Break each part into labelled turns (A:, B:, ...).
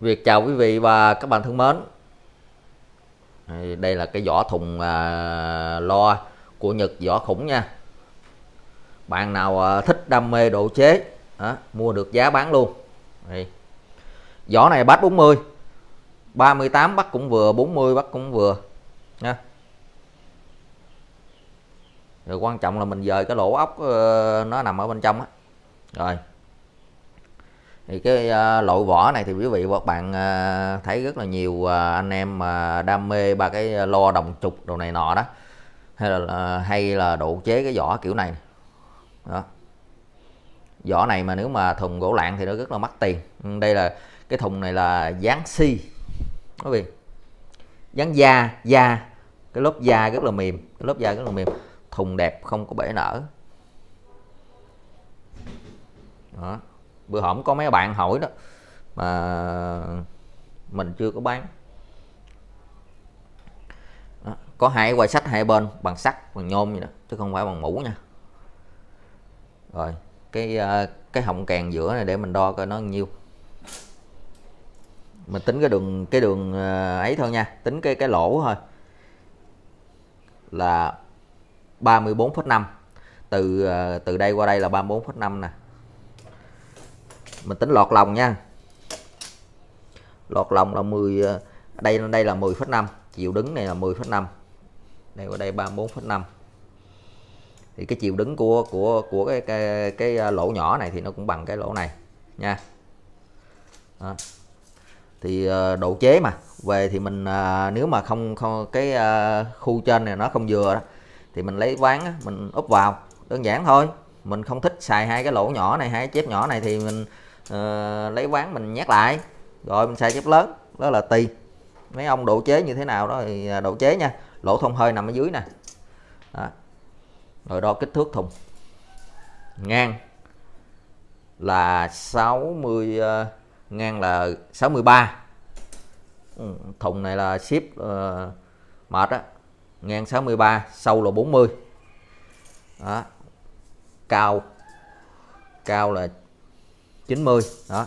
A: việc chào quý vị và các bạn thân mến Đây là cái vỏ thùng à, loa của Nhật vỏ khủng nha Bạn nào à, thích đam mê độ chế à, Mua được giá bán luôn Vỏ này bát 40 38 bắt cũng vừa 40 bắt cũng vừa nha Rồi quan trọng là mình dời cái lỗ ốc ờ, nó nằm ở bên trong á Rồi thì cái uh, loại vỏ này thì quý vị và các bạn uh, thấy rất là nhiều uh, anh em uh, đam mê ba cái lo đồng trục đồ này nọ đó hay là uh, hay là độ chế cái vỏ kiểu này đó vỏ này mà nếu mà thùng gỗ lạng thì nó rất là mắc tiền ừ, đây là cái thùng này là dán si quý vị dán da da cái lớp da rất là mềm cái lớp da rất là mềm thùng đẹp không có bể nở đó bữa hổm có mấy bạn hỏi đó mà mình chưa có bán đó. có hai quầy sách hai bên bằng sắt bằng nhôm vậy đó chứ không phải bằng mũ nha rồi cái ờ, cái họng càng giữa này để mình đo coi nó nhiêu mình tính cái đường cái đường ờ, ấy thôi nha tính cái cái lỗ thôi là 34,5 từ ờ, từ đây qua đây là 34,5 nè mình tính lọt lòng nha lọt lòng là 10 à, đây đây là 10,5 chiều đứng này là 10,5 này qua đây 34,5 thì cái chiều đứng của của của cái cái, cái à, lỗ nhỏ này thì nó cũng bằng cái lỗ này nha Đó. thì à, độ chế mà về thì mình nếu mà không, không cái khu trên này nó không vừa thì mình lấy ván mình úp vào đơn giản thôi mình không thích xài hai cái lỗ nhỏ này hai cái chép nhỏ này thì mình Ờ, lấy quán mình nhắc lại rồi mình xài chép lớn đó là tùy mấy ông độ chế như thế nào đó thì à, độ chế nha lỗ thông hơi nằm ở dưới nè đó. rồi đo kích thước thùng ngang là 60 uh, ờ, ngang là 63 ừ, thùng này là ship uh, mệt á ngang 63 sâu là 40 đó. cao cao là 90 đó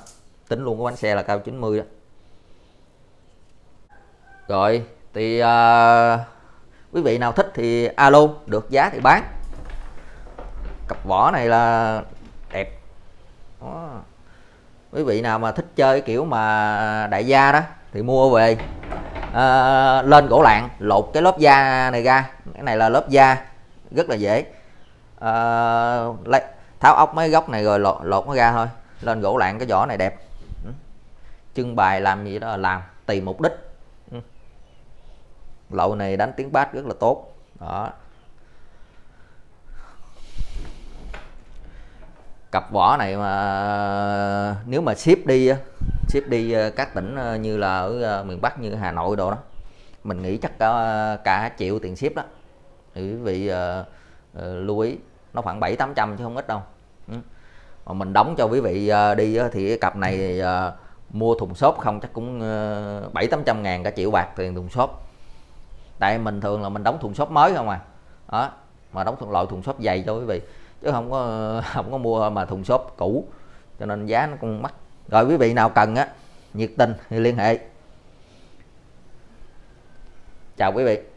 A: tính luôn cái bánh xe là cao 90 đó rồi thì à, quý vị nào thích thì alo được giá thì bán cặp vỏ này là đẹp đó. quý vị nào mà thích chơi kiểu mà đại gia đó thì mua về à, lên gỗ lạng lột cái lớp da này ra cái này là lớp da rất là dễ à, lấy, tháo ốc mấy góc này rồi lột, lột nó ra thôi lên gỗ lạng cái vỏ này đẹp ừ. trưng bày làm gì đó là làm tùy mục đích ừ. lậu này đánh tiếng bát rất là tốt đó cặp vỏ này mà nếu mà ship đi ship đi ờ, các tỉnh ờ, như là ở ờ, miền Bắc như Hà Nội đồ đó mình nghĩ chắc cả, cả triệu tiền ship đó quý vị uh, lưu ý nó khoảng bảy tám trăm chứ không ít đâu ừ mà mình đóng cho quý vị ờ, đi ờ, thì cái cặp này ờ, mua thùng xốp không chắc cũng bảy tám trăm ngàn cả triệu bạc tiền thùng xốp tại mình thường là mình đóng thùng xốp mới không à đó mà đóng thùng loại thùng xốp dày cho quý vị chứ không có không có mua mà thùng xốp cũ cho nên giá nó cũng mắc rồi quý vị nào cần á nhiệt tình thì liên hệ chào quý vị